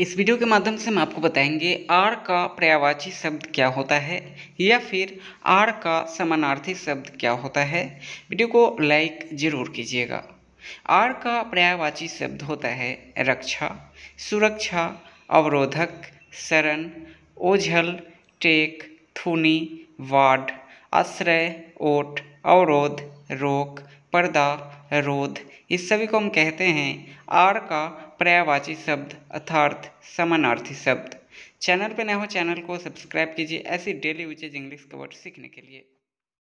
इस वीडियो के माध्यम से हम आपको बताएंगे आर का पर्यावाची शब्द क्या होता है या फिर आर का समानार्थी शब्द क्या होता है वीडियो को लाइक ज़रूर कीजिएगा आर का पर्यावाची शब्द होता है रक्षा सुरक्षा अवरोधक शरण ओझल टेक थूनी वार्ड आश्रय ओट अवरोध रोक पर्दा रोध इस सभी को हम कहते हैं आर का पर्यावाची शब्द अर्थार्थ समानार्थी शब्द चैनल पर नए हो चैनल को सब्सक्राइब कीजिए ऐसी डेली विचेज इंग्लिश कवर्ड सीखने के लिए